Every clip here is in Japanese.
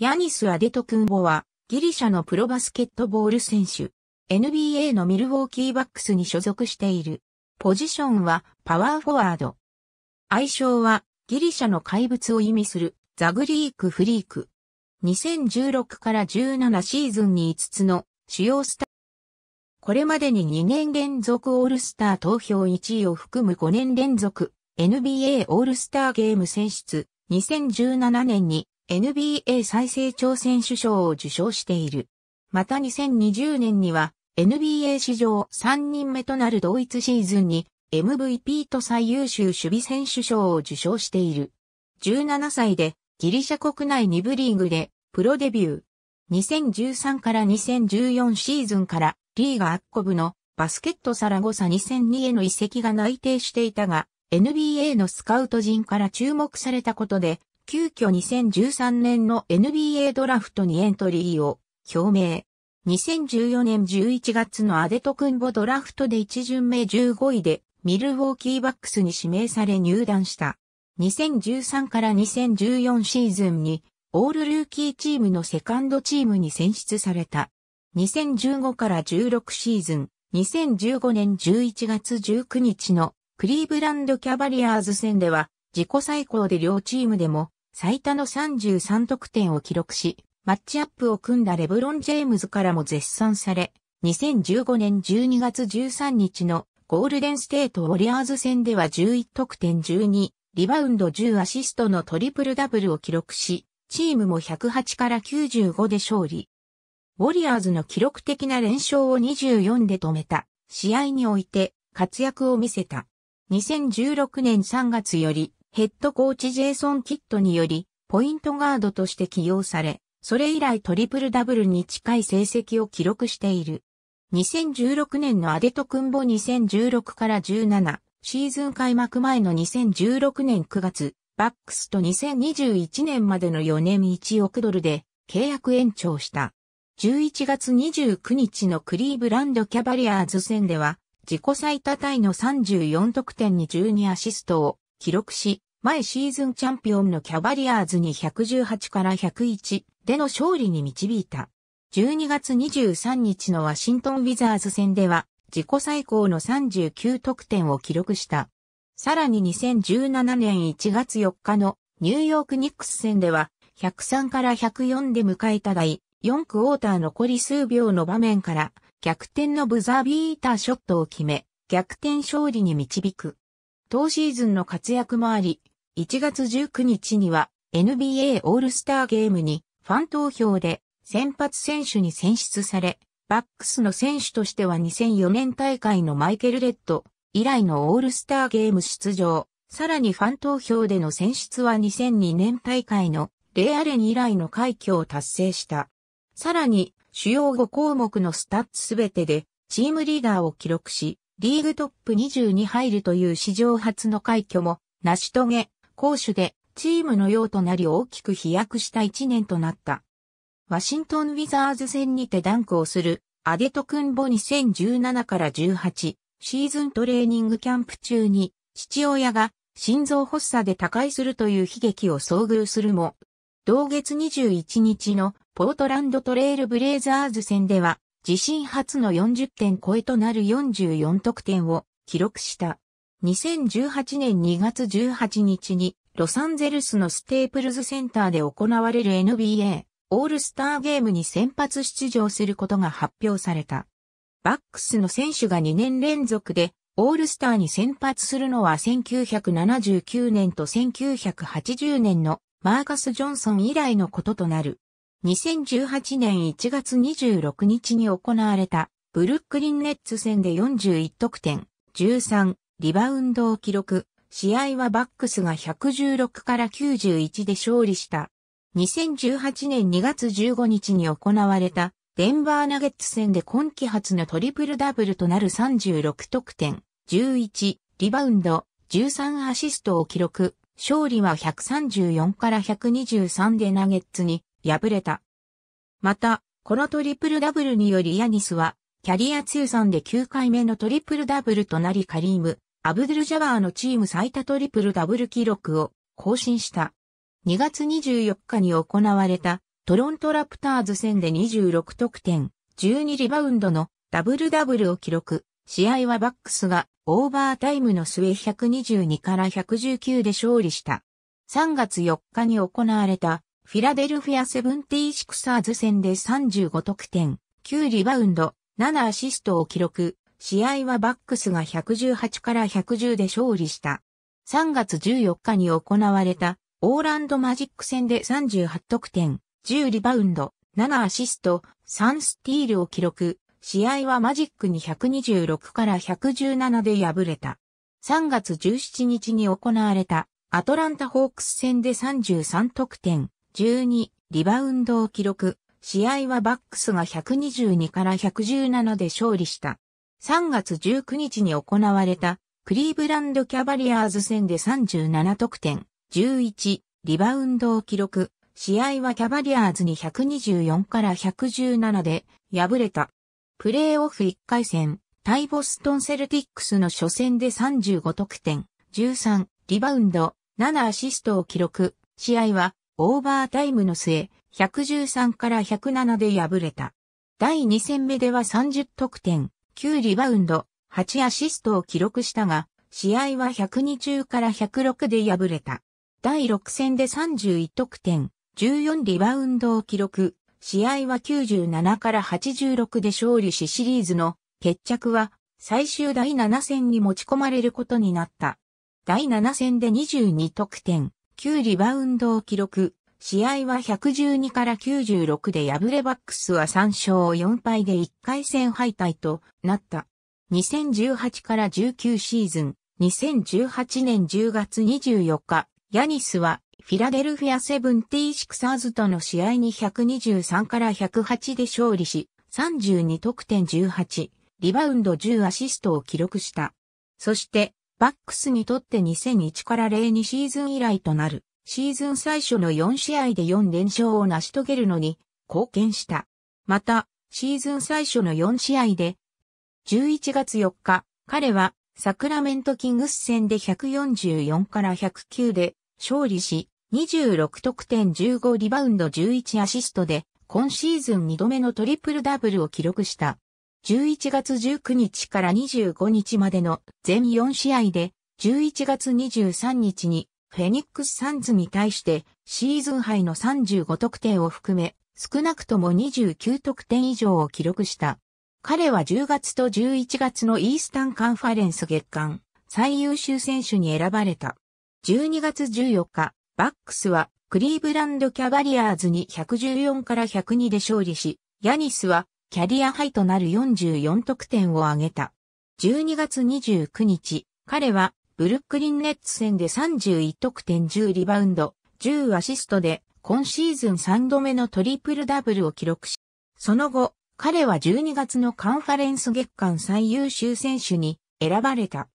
ヤニス・アデトクンボは、ギリシャのプロバスケットボール選手。NBA のミルウォーキーバックスに所属している。ポジションはパワーフォワード。愛称はギリシャの怪物を意味するザグリーク・フリーク。2016から17シーズンに5つの主要スター。これまでに2年連続オールスター投票1位を含む5年連続 NBA オールスターゲーム選出。2017年に NBA 再生挑戦首相を受賞している。また2020年には NBA 史上3人目となる同一シーズンに MVP と最優秀守備選手賞を受賞している。17歳でギリシャ国内2部リーグでプロデビュー。2013から2014シーズンからリーガアッコブのバスケットサラゴサ2002への移籍が内定していたが NBA のスカウト陣から注目されたことで急遽2013年の NBA ドラフトにエントリーを表明。2014年11月のアデトクンボドラフトで一巡目15位でミルウォーキーバックスに指名され入団した。2013から2014シーズンにオールルーキーチームのセカンドチームに選出された。2015から16シーズン、2015年11月19日のクリーブランドキャバリアーズ戦では自己最高で両チームでも最多の33得点を記録し、マッチアップを組んだレブロン・ジェームズからも絶賛され、2015年12月13日のゴールデンステート・ウォリアーズ戦では11得点12、リバウンド10アシストのトリプルダブルを記録し、チームも108から95で勝利。ウォリアーズの記録的な連勝を24で止めた試合において活躍を見せた。2016年3月よりヘッドコーチジェイソン・キットにより、ポイントガードとして起用され、それ以来トリプルダブルに近い成績を記録している。2016年のアデトクンボ2016から17、シーズン開幕前の2016年9月、バックスと2021年までの4年1億ドルで契約延長した。11月29日のクリーブランドキャバリアーズ戦では、自己最多タイの34得点に12アシストを記録し、前シーズンチャンピオンのキャバリアーズに118から101での勝利に導いた。12月23日のワシントン・ウィザーズ戦では自己最高の39得点を記録した。さらに2017年1月4日のニューヨーク・ニックス戦では103から104で迎えた第4クォーター残り数秒の場面から逆転のブザービーターショットを決め逆転勝利に導く。当シーズンの活躍もあり、1月19日には NBA オールスターゲームにファン投票で先発選手に選出され、バックスの選手としては2004年大会のマイケル・レッド以来のオールスターゲーム出場、さらにファン投票での選出は2002年大会のレイ・アレン以来の快挙を達成した。さらに、主要5項目のスタッツすべてでチームリーダーを記録し、リーグトップ20に入るという史上初の快挙も成し遂げ、攻守でチームの用となり大きく飛躍した1年となった。ワシントン・ウィザーズ戦にてダンクをする、アデトクンボ2017から18シーズントレーニングキャンプ中に、父親が心臓発作で他界するという悲劇を遭遇するも、同月21日のポートランドトレイルブレイザーズ戦では自身初の40点超えとなる44得点を記録した。2018年2月18日にロサンゼルスのステープルズセンターで行われる NBA オールスターゲームに先発出場することが発表された。バックスの選手が2年連続でオールスターに先発するのは1979年と1980年のマーカス・ジョンソン以来のこととなる。2018年1月26日に行われたブルックリンネッツ戦で41得点、13、リバウンドを記録。試合はバックスが116から91で勝利した。2018年2月15日に行われたデンバーナゲッツ戦で今季初のトリプルダブルとなる36得点、11、リバウンド、13アシストを記録。勝利は134から123でナゲッツに敗れた。また、このトリプルダブルによりヤニスは、キャリア通算で9回目のトリプルダブルとなりカリーム、アブドゥルジャバーのチーム最多トリプルダブル記録を更新した。2月24日に行われたトロントラプターズ戦で26得点、12リバウンドのダブルダブルを記録。試合はバックスがオーバータイムの末122から119で勝利した。3月4日に行われたフィラデルフィアセブンティーシクサーズ戦で35得点、9リバウンド、7アシストを記録。試合はバックスが118から110で勝利した。3月14日に行われたオーランドマジック戦で38得点、10リバウンド、7アシスト、3スティールを記録。試合はマジックに126から117で敗れた。3月17日に行われたアトランタホークス戦で33得点、12、リバウンドを記録。試合はバックスが122から117で勝利した。3月19日に行われたクリーブランドキャバリアーズ戦で37得点、11、リバウンドを記録。試合はキャバリアーズに124から117で敗れた。プレーオフ1回戦、タイボストンセルティックスの初戦で35得点、13、リバウンド、7アシストを記録。試合はオーバータイムの末、113から107で敗れた。第2戦目では30得点、9リバウンド、8アシストを記録したが、試合は120から106で敗れた。第6戦で31得点、14リバウンドを記録、試合は97から86で勝利しシリーズの決着は最終第7戦に持ち込まれることになった。第7戦で22得点、9リバウンドを記録。試合は112から96で敗れバックスは3勝4敗で1回戦敗退となった。2018から19シーズン、2018年10月24日、ヤニスはフィラデルフィアセブンティーシクサーズとの試合に123から108で勝利し、32得点18、リバウンド10アシストを記録した。そして、バックスにとって2001から02シーズン以来となる、シーズン最初の4試合で4連勝を成し遂げるのに貢献した。また、シーズン最初の4試合で、11月4日、彼はサクラメントキングス戦で144から109で勝利し、26得点15リバウンド11アシストで、今シーズン2度目のトリプルダブルを記録した。11月19日から25日までの全4試合で、11月23日にフェニックスサンズに対してシーズンハイの35得点を含め、少なくとも29得点以上を記録した。彼は10月と11月のイースタンカンファレンス月間最優秀選手に選ばれた。12月14日、バックスはクリーブランドキャバリアーズに114から102で勝利し、ヤニスはキャリアハイとなる44得点を挙げた。12月29日、彼はブルックリンネッツ戦で31得点10リバウンド、10アシストで今シーズン3度目のトリプルダブルを記録し、その後、彼は12月のカンファレンス月間最優秀選手に選ばれた。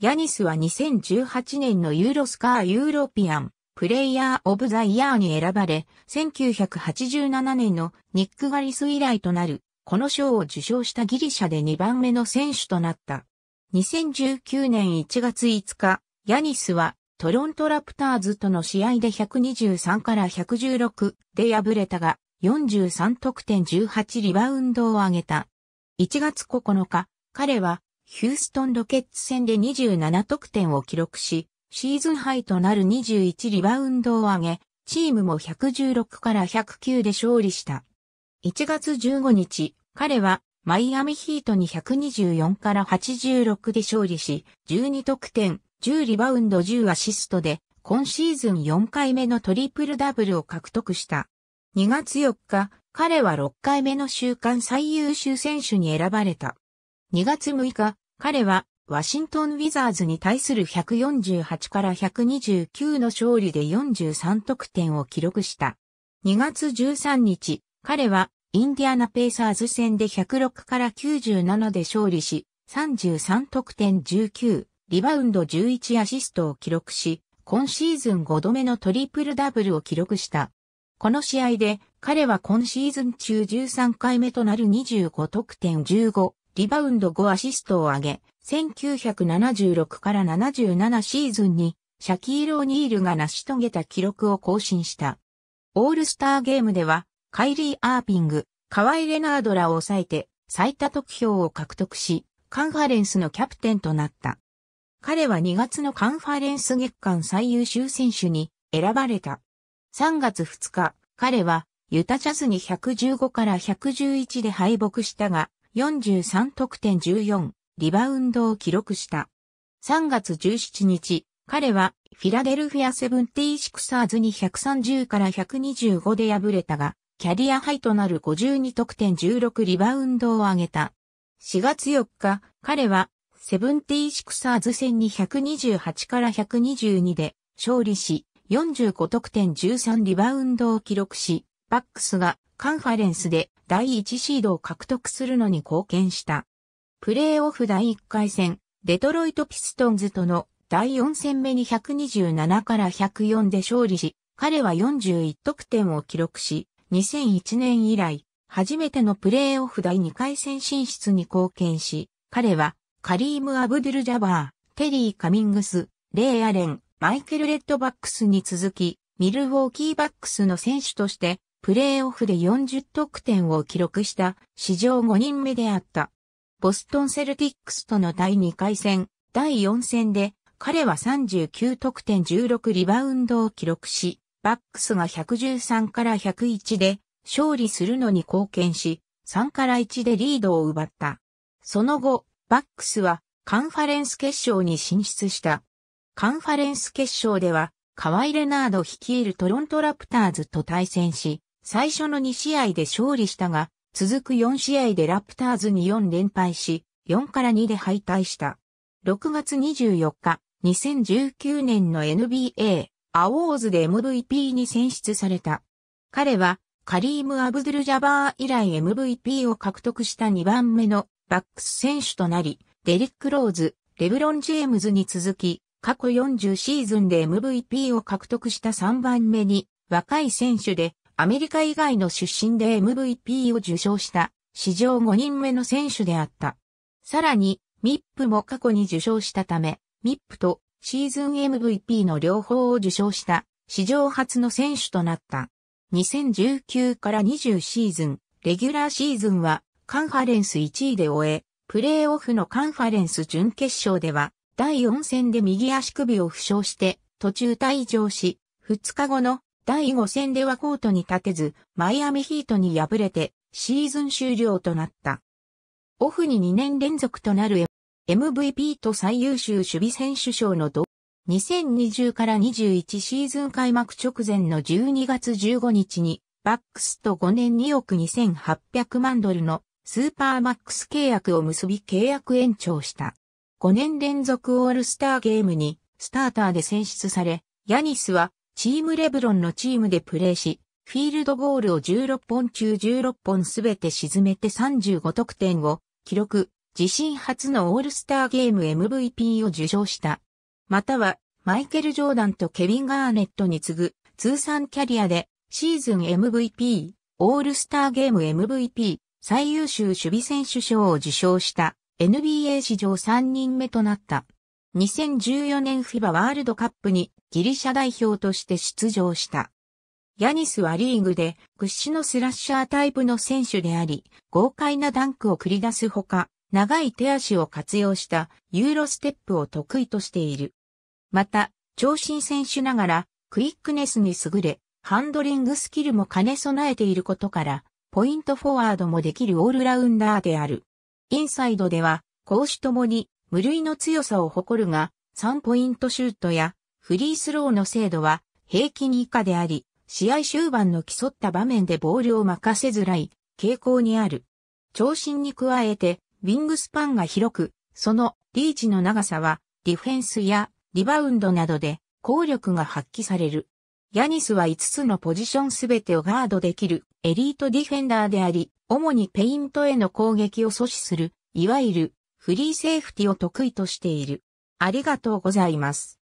ヤニスは2018年のユーロスカーユーロピアンプレイヤーオブザイヤーに選ばれ、1987年のニック・ガリス以来となるこの賞を受賞したギリシャで2番目の選手となった。2019年1月5日、ヤニスはトロントラプターズとの試合で123から116で敗れたが、43得点18リバウンドを上げた。1月9日、彼はヒューストンロケッツ戦で27得点を記録し、シーズンハイとなる21リバウンドを上げ、チームも116から109で勝利した。1月15日、彼はマイアミヒートに124から86で勝利し、12得点、10リバウンド10アシストで、今シーズン4回目のトリプルダブルを獲得した。2月4日、彼は6回目の週間最優秀選手に選ばれた。2月6日、彼はワシントン・ウィザーズに対する148から129の勝利で43得点を記録した。2月13日、彼はインディアナペーサーズ戦で106から97で勝利し、33得点19、リバウンド11アシストを記録し、今シーズン5度目のトリプルダブルを記録した。この試合で彼は今シーズン中13回目となる25得点15、リバウンド5アシストを上げ、1976から77シーズンにシャキーロー・ニールが成し遂げた記録を更新した。オールスターゲームではカイリー・アーピング、カワイ・レナードらを抑えて最多得票を獲得し、カンファレンスのキャプテンとなった。彼は2月のカンファレンス月間最優秀選手に選ばれた。3月2日、彼はユタジャズに115から111で敗北したが、43得点14、リバウンドを記録した。3月17日、彼はフィラデルフィアセブンティーシクサーズに130から125で敗れたが、キャリアハイとなる52得点16リバウンドを上げた。4月4日、彼は、セブンティーシクサーズ戦に128から122で勝利し、45得点13リバウンドを記録し、バックスがカンファレンスで第1シードを獲得するのに貢献した。プレーオフ第1回戦、デトロイトピストンズとの第4戦目に127から104で勝利し、彼は41得点を記録し、2001年以来、初めてのプレーオフ第2回戦進出に貢献し、彼は、カリーム・アブドゥル・ジャバー、テリー・カミングス、レイ・アレン、マイケル・レッドバックスに続き、ミルウォーキーバックスの選手として、プレーオフで40得点を記録した史上5人目であった。ボストンセルティックスとの第2回戦、第4戦で、彼は39得点16リバウンドを記録し、バックスが113から101で勝利するのに貢献し、3から1でリードを奪った。その後、バックスはカンファレンス決勝に進出した。カンファレンス決勝では、カワイ・レナード率いるトロントラプターズと対戦し、最初の2試合で勝利したが、続く4試合でラプターズに4連敗し、4から2で敗退した。6月24日、2019年の NBA アウォーズで MVP に選出された。彼は、カリーム・アブドゥル・ジャバー以来 MVP を獲得した2番目のバックス選手となり、デリック・ローズ、レブロン・ジェームズに続き、過去40シーズンで MVP を獲得した3番目に若い選手で、アメリカ以外の出身で MVP を受賞した史上5人目の選手であった。さらに、ミップも過去に受賞したため、ミップとシーズン MVP の両方を受賞した史上初の選手となった。2019から20シーズン、レギュラーシーズンはカンファレンス1位で終え、プレーオフのカンファレンス準決勝では第4戦で右足首を負傷して途中退場し、2日後の第5戦ではコートに立てず、マイアミヒートに敗れてシーズン終了となった。オフに2年連続となる MVP と最優秀守備選手賞の同、2020から21シーズン開幕直前の12月15日に、バックスと5年2億2800万ドルのスーパーマックス契約を結び契約延長した。5年連続オールスターゲームにスターターで選出され、ヤニスはチームレブロンのチームでプレーし、フィールドゴールを16本中16本すべて沈めて35得点を記録、自身初のオールスターゲーム MVP を受賞した。または、マイケル・ジョーダンとケビン・ガーネットに次ぐ通算キャリアでシーズン MVP、オールスターゲーム MVP、最優秀守備選手賞を受賞した NBA 史上3人目となった。2014年フィバワールドカップにギリシャ代表として出場した。ヤニスはリーグで屈指のスラッシャータイプの選手であり、豪快なダンクを繰り出すほか、長い手足を活用したユーロステップを得意としている。また、長身選手ながらクイックネスに優れ、ハンドリングスキルも兼ね備えていることから、ポイントフォワードもできるオールラウンダーである。インサイドでは、攻守ともに無類の強さを誇るが、3ポイントシュートやフリースローの精度は平均以下であり、試合終盤の競った場面でボールを任せづらい傾向にある。長身に加えてウィングスパンが広く、そのリーチの長さは、ディフェンスやリバウンドなどで効力が発揮される。ヤニスは5つのポジションすべてをガードできるエリートディフェンダーであり、主にペイントへの攻撃を阻止する、いわゆるフリーセーフティを得意としている。ありがとうございます。